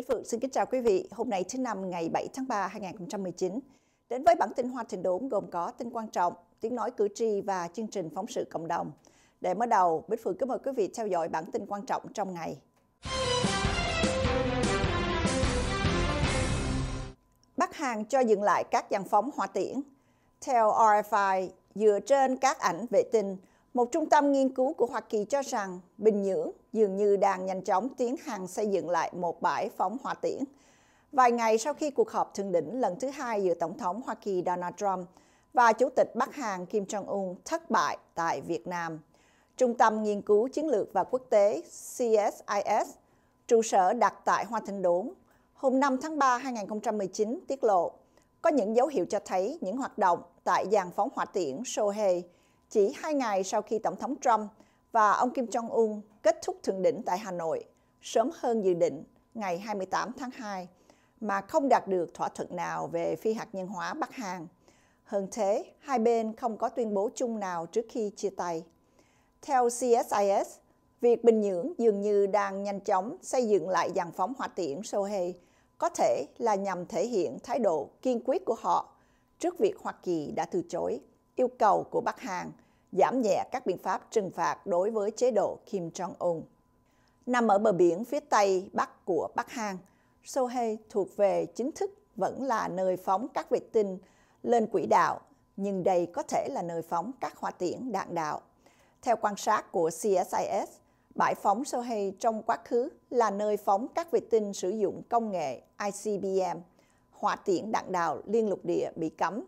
Bích Phượng xin kính chào quý vị. Hôm nay thứ năm ngày 7 tháng 3 2019. Đến với bản tin Hoa Trình Đốn gồm có tin quan trọng, tiếng nói cử tri và chương trình phóng sự cộng đồng. Để mở đầu, Bích Phượng kính mời quý vị theo dõi bản tin quan trọng trong ngày. Bắc Hàn cho dừng lại các dàn phóng hỏa tiễn. Theo RFI, dựa trên các ảnh vệ tinh, một trung tâm nghiên cứu của Hoa Kỳ cho rằng Bình Nhưỡng dường như đang nhanh chóng tiến hành xây dựng lại một bãi phóng hỏa tiễn. Vài ngày sau khi cuộc họp thượng đỉnh lần thứ hai giữa Tổng thống Hoa Kỳ Donald Trump và Chủ tịch Bắc Hàn Kim Jong-un thất bại tại Việt Nam, Trung tâm Nghiên cứu Chiến lược và Quốc tế CSIS, trụ sở đặt tại Hoa Thịnh Đốn, hôm 5 tháng 3 2019 tiết lộ có những dấu hiệu cho thấy những hoạt động tại dàn phóng hỏa tiễn Sohei chỉ hai ngày sau khi Tổng thống Trump và ông Kim Jong-un kết thúc thượng đỉnh tại Hà Nội sớm hơn dự định ngày 28 tháng 2 mà không đạt được thỏa thuận nào về phi hạt nhân hóa Bắc Hàn. Hơn thế, hai bên không có tuyên bố chung nào trước khi chia tay. Theo CSIS, việc Bình Nhưỡng dường như đang nhanh chóng xây dựng lại dàn phóng hỏa tiễn Sohae có thể là nhằm thể hiện thái độ kiên quyết của họ trước việc Hoa Kỳ đã từ chối yêu cầu của Bắc Hàn giảm nhẹ các biện pháp trừng phạt đối với chế độ Kim Jong-un. Nằm ở bờ biển phía Tây Bắc của Bắc Hàn, Sohae thuộc về chính thức vẫn là nơi phóng các vệ tinh lên quỹ đạo, nhưng đây có thể là nơi phóng các hỏa tiễn đạn đạo. Theo quan sát của CSIS, bãi phóng Sohae trong quá khứ là nơi phóng các vệ tinh sử dụng công nghệ ICBM, hỏa tiễn đạn đạo liên lục địa bị cấm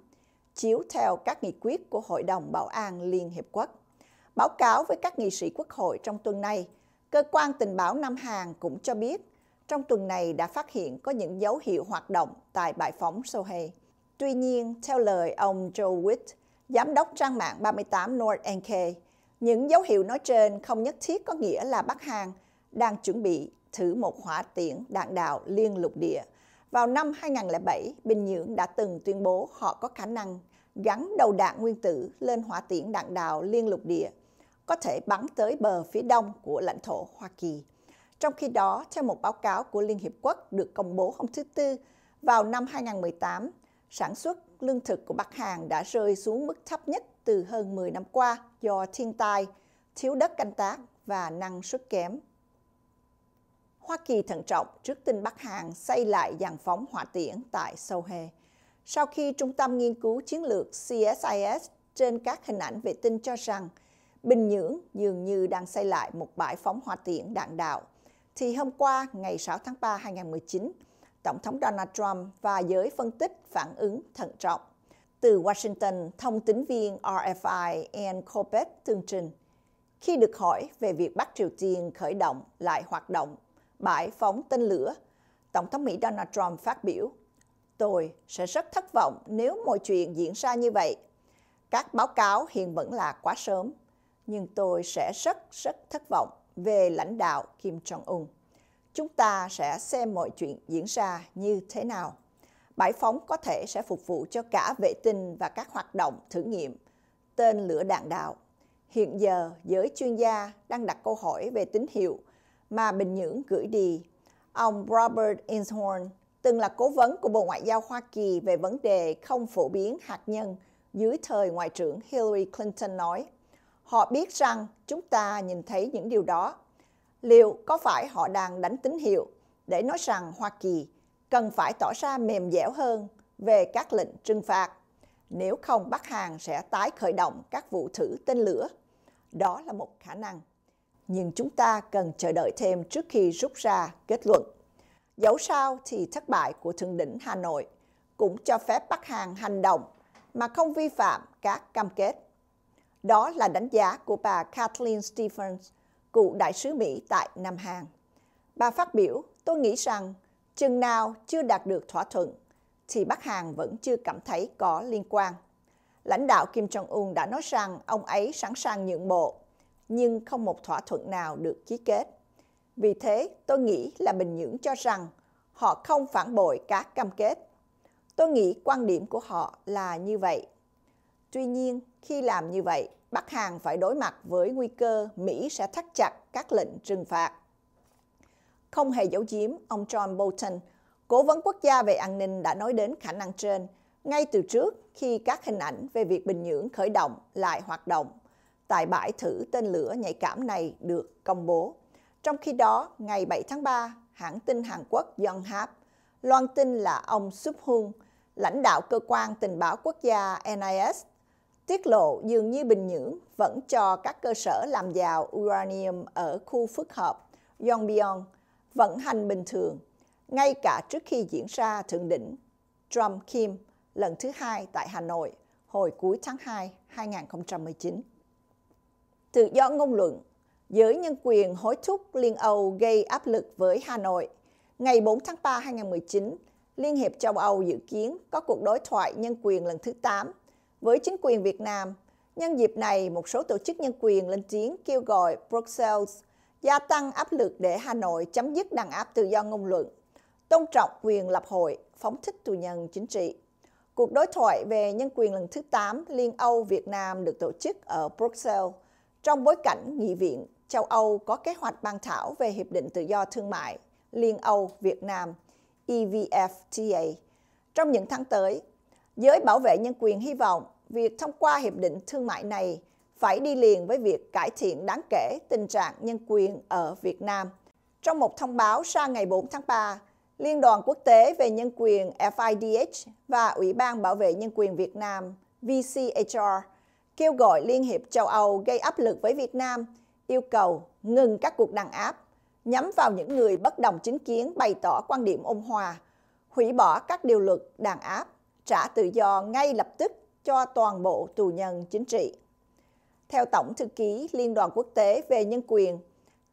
chiếu theo các nghị quyết của Hội đồng Bảo an Liên Hiệp Quốc. Báo cáo với các nghị sĩ quốc hội trong tuần này, cơ quan tình báo Nam Hàn cũng cho biết trong tuần này đã phát hiện có những dấu hiệu hoạt động tại bãi phóng Sohae. Tuy nhiên, theo lời ông Joe Witt, giám đốc trang mạng 38 North NK, những dấu hiệu nói trên không nhất thiết có nghĩa là Bắc Hàn đang chuẩn bị thử một hỏa tiễn đạn đạo liên lục địa – vào năm 2007, Bình Nhưỡng đã từng tuyên bố họ có khả năng gắn đầu đạn nguyên tử lên hỏa tiễn đạn đạo liên lục địa, có thể bắn tới bờ phía đông của lãnh thổ Hoa Kỳ. Trong khi đó, theo một báo cáo của Liên Hiệp Quốc được công bố hôm thứ Tư, vào năm 2018, sản xuất lương thực của Bắc Hàn đã rơi xuống mức thấp nhất từ hơn 10 năm qua do thiên tai, thiếu đất canh tác và năng suất kém. Hoa Kỳ thận trọng trước tin Bắc Hàn xây lại dàn phóng hỏa tiễn tại Sohae. Sau khi Trung tâm Nghiên cứu Chiến lược CSIS trên các hình ảnh vệ tinh cho rằng Bình Nhưỡng dường như đang xây lại một bãi phóng hỏa tiễn đạn đạo, thì hôm qua ngày 6 tháng 3 2019, Tổng thống Donald Trump và giới phân tích phản ứng thận trọng. Từ Washington, thông tín viên RFI Ann Corbett tường trình. Khi được hỏi về việc Bắc Triều Tiên khởi động lại hoạt động bãi phóng tên lửa, Tổng thống Mỹ Donald Trump phát biểu, tôi sẽ rất thất vọng nếu mọi chuyện diễn ra như vậy. Các báo cáo hiện vẫn là quá sớm, nhưng tôi sẽ rất rất thất vọng về lãnh đạo Kim Jong-un. Chúng ta sẽ xem mọi chuyện diễn ra như thế nào. Bãi phóng có thể sẽ phục vụ cho cả vệ tinh và các hoạt động thử nghiệm, tên lửa đạn đạo. Hiện giờ, giới chuyên gia đang đặt câu hỏi về tín hiệu mà Bình Nhưỡng gửi đi. Ông Robert Inshorn từng là cố vấn của Bộ Ngoại giao Hoa Kỳ về vấn đề không phổ biến hạt nhân dưới thời Ngoại trưởng Hillary Clinton nói, họ biết rằng chúng ta nhìn thấy những điều đó. Liệu có phải họ đang đánh tín hiệu để nói rằng Hoa Kỳ cần phải tỏ ra mềm dẻo hơn về các lệnh trừng phạt? Nếu không, Bắc Hàn sẽ tái khởi động các vụ thử tên lửa. Đó là một khả năng nhưng chúng ta cần chờ đợi thêm trước khi rút ra kết luận. Dẫu sao thì thất bại của Thượng đỉnh Hà Nội cũng cho phép Bắc Hàn hành động mà không vi phạm các cam kết. Đó là đánh giá của bà Kathleen Stephens, cựu đại sứ Mỹ tại Nam Hàn. Bà phát biểu, tôi nghĩ rằng chừng nào chưa đạt được thỏa thuận thì Bắc Hàn vẫn chưa cảm thấy có liên quan. Lãnh đạo Kim Jong-un đã nói rằng ông ấy sẵn sàng nhượng bộ nhưng không một thỏa thuận nào được ký kết. Vì thế, tôi nghĩ là Bình Nhưỡng cho rằng họ không phản bội các cam kết. Tôi nghĩ quan điểm của họ là như vậy. Tuy nhiên, khi làm như vậy, Bắc Hàn phải đối mặt với nguy cơ Mỹ sẽ thắt chặt các lệnh trừng phạt. Không hề giấu giếm, ông John Bolton, cố vấn quốc gia về an ninh đã nói đến khả năng trên ngay từ trước khi các hình ảnh về việc Bình Nhưỡng khởi động lại hoạt động tại bãi thử tên lửa nhạy cảm này được công bố. Trong khi đó, ngày 7 tháng 3, hãng tin Hàn Quốc Yonhap loan tin là ông Sup Hung, lãnh đạo cơ quan tình báo quốc gia NIS, tiết lộ dường như Bình Nhưỡng vẫn cho các cơ sở làm giàu uranium ở khu phức hợp Yongbyon vận hành bình thường, ngay cả trước khi diễn ra thượng đỉnh Trump Kim lần thứ hai tại Hà Nội hồi cuối tháng 2 2019 tự do ngôn luận, giới nhân quyền hối thúc Liên Âu gây áp lực với Hà Nội. Ngày 4 tháng 3 2019, Liên hiệp châu Âu dự kiến có cuộc đối thoại nhân quyền lần thứ 8 với chính quyền Việt Nam. Nhân dịp này, một số tổ chức nhân quyền lên tiếng kêu gọi Brussels gia tăng áp lực để Hà Nội chấm dứt đàn áp tự do ngôn luận, tôn trọng quyền lập hội, phóng thích tù nhân chính trị. Cuộc đối thoại về nhân quyền lần thứ 8 Liên Âu Việt Nam được tổ chức ở Brussels trong bối cảnh Nghị viện châu Âu có kế hoạch bàn thảo về Hiệp định Tự do Thương mại Liên Âu Việt Nam EVFTA trong những tháng tới. Giới bảo vệ nhân quyền hy vọng việc thông qua hiệp định thương mại này phải đi liền với việc cải thiện đáng kể tình trạng nhân quyền ở Việt Nam. Trong một thông báo ra ngày 4 tháng 3, Liên đoàn Quốc tế về Nhân quyền FIDH và Ủy ban Bảo vệ Nhân quyền Việt Nam VCHR kêu gọi Liên hiệp châu Âu gây áp lực với Việt Nam, yêu cầu ngừng các cuộc đàn áp nhắm vào những người bất đồng chính kiến bày tỏ quan điểm ôn hòa, hủy bỏ các điều luật đàn áp, trả tự do ngay lập tức cho toàn bộ tù nhân chính trị. Theo Tổng Thư ký Liên đoàn Quốc tế về Nhân quyền,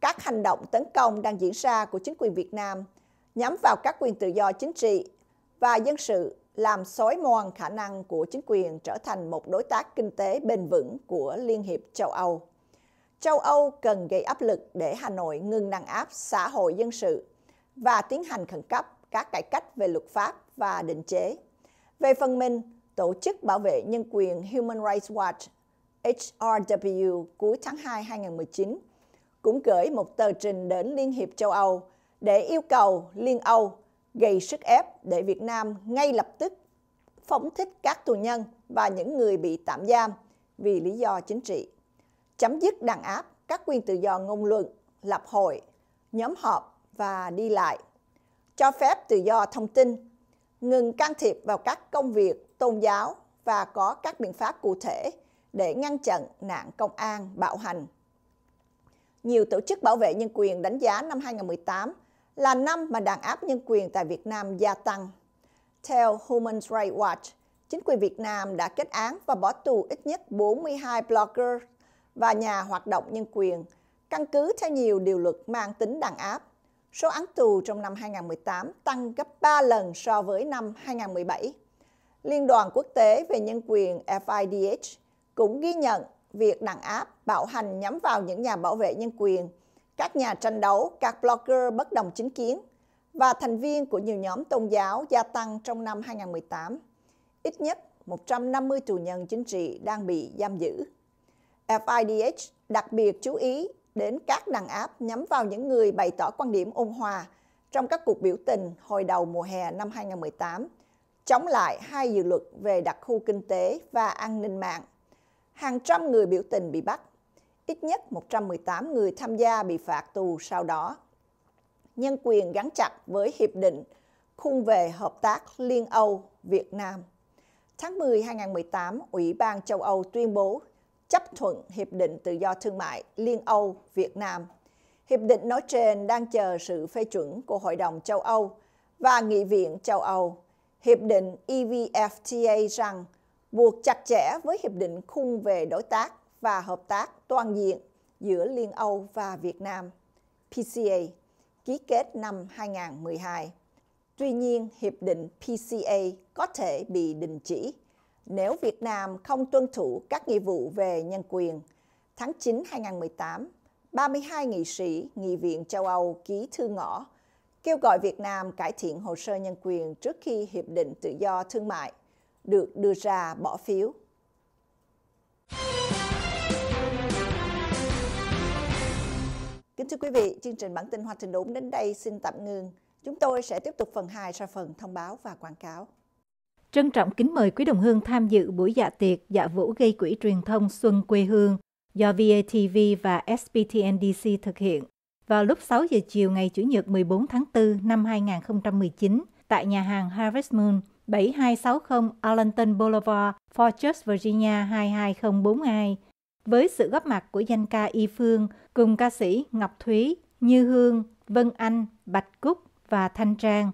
các hành động tấn công đang diễn ra của chính quyền Việt Nam nhắm vào các quyền tự do chính trị và dân sự làm xói mòn khả năng của chính quyền trở thành một đối tác kinh tế bền vững của Liên hiệp châu Âu. Châu Âu cần gây áp lực để Hà Nội ngừng đàn áp xã hội dân sự và tiến hành khẩn cấp các cải cách về luật pháp và định chế. Về phần mình, Tổ chức Bảo vệ Nhân quyền Human Rights Watch HRW cuối tháng 2 2019 cũng gửi một tờ trình đến Liên hiệp châu Âu để yêu cầu Liên Âu gây sức ép để Việt Nam ngay lập tức phóng thích các tù nhân và những người bị tạm giam vì lý do chính trị, chấm dứt đàn áp các quyền tự do ngôn luận, lập hội, nhóm họp và đi lại, cho phép tự do thông tin, ngừng can thiệp vào các công việc tôn giáo và có các biện pháp cụ thể để ngăn chặn nạn công an bạo hành. Nhiều tổ chức bảo vệ nhân quyền đánh giá năm 2018 là năm mà đàn áp nhân quyền tại Việt Nam gia tăng. Theo Human Rights Watch, chính quyền Việt Nam đã kết án và bỏ tù ít nhất 42 blogger và nhà hoạt động nhân quyền, căn cứ theo nhiều điều luật mang tính đàn áp. Số án tù trong năm 2018 tăng gấp 3 lần so với năm 2017. Liên đoàn Quốc tế về Nhân quyền FIDH cũng ghi nhận việc đàn áp bạo hành nhắm vào những nhà bảo vệ nhân quyền – các nhà tranh đấu, các blogger bất đồng chính kiến và thành viên của nhiều nhóm tôn giáo gia tăng trong năm 2018. Ít nhất 150 tù nhân chính trị đang bị giam giữ. FIDH đặc biệt chú ý đến các đàn áp nhắm vào những người bày tỏ quan điểm ôn hòa trong các cuộc biểu tình hồi đầu mùa hè năm 2018, chống lại hai dự luật về đặc khu kinh tế và an ninh mạng. Hàng trăm người biểu tình bị bắt ít nhất 118 người tham gia bị phạt tù sau đó. Nhân quyền gắn chặt với Hiệp định Khung về Hợp tác Liên Âu Việt Nam. Tháng 10 2018, Ủy ban châu Âu tuyên bố chấp thuận Hiệp định Tự do Thương mại Liên Âu Việt Nam. Hiệp định nói trên đang chờ sự phê chuẩn của Hội đồng châu Âu và Nghị viện châu Âu. Hiệp định EVFTA rằng buộc chặt chẽ với Hiệp định khung về đối tác và hợp tác toàn diện giữa Liên Âu và Việt Nam PCA ký kết năm 2012. Tuy nhiên, hiệp định PCA có thể bị đình chỉ nếu Việt Nam không tuân thủ các nghĩa vụ về nhân quyền. Tháng 9 2018, 32 nghị sĩ Nghị viện châu Âu ký thư ngõ kêu gọi Việt Nam cải thiện hồ sơ nhân quyền trước khi Hiệp định Tự do Thương mại được đưa ra bỏ phiếu. thưa quý vị, chương trình bản tin Hoa Trình Đúng đến đây xin tạm ngừng. Chúng tôi sẽ tiếp tục phần 2 sau phần thông báo và quảng cáo. Trân trọng kính mời quý đồng hương tham dự buổi dạ tiệc dạ vũ gây quỹ truyền thông Xuân quê hương do VATV và SBTNDC thực hiện vào lúc 6 giờ chiều ngày Chủ nhật 14 tháng 4 năm 2019 tại nhà hàng Harvest Moon, 7260 Arlington Boulevard, Fortress, Virginia 22042 với sự góp mặt của danh ca Y Phương cùng ca sĩ Ngọc Thúy, Như Hương, Vân Anh, Bạch Cúc và Thanh Trang.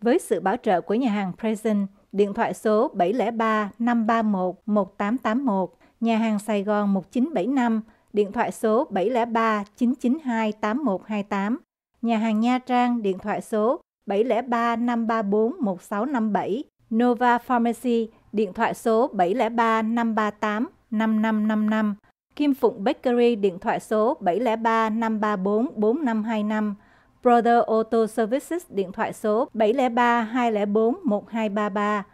Với sự bảo trợ của nhà hàng Present, điện thoại số 703 531 1881, nhà hàng Sài Gòn 1975, điện thoại số 703 992 8128, nhà hàng Nha Trang điện thoại số 703 534 1657, Nova Pharmacy điện thoại số 703 538 5555, Kim Phụng Bakery điện thoại số 703 534 4525, Brother Auto Services điện thoại số 703 204 1233,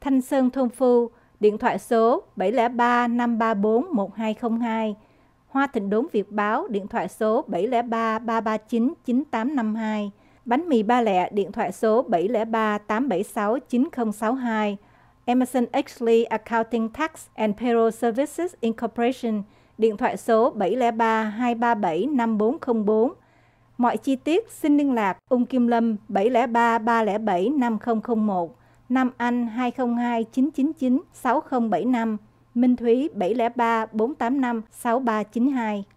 Thanh Sơn Thôn Phu điện thoại số 703 534 1202, Hoa Thịnh Đốn Việt Báo điện thoại số 703 339 9852, Bánh mì Ba Lẹ điện thoại số 703 876 9062, Emerson Exley Accounting Tax and Payroll Services Incorporation, điện thoại số 703 237 5404. Mọi chi tiết xin liên lạc Ung Kim Lâm 703 307 5001, Nam Anh 202 999 6075, Minh Thúy 703 485 6392.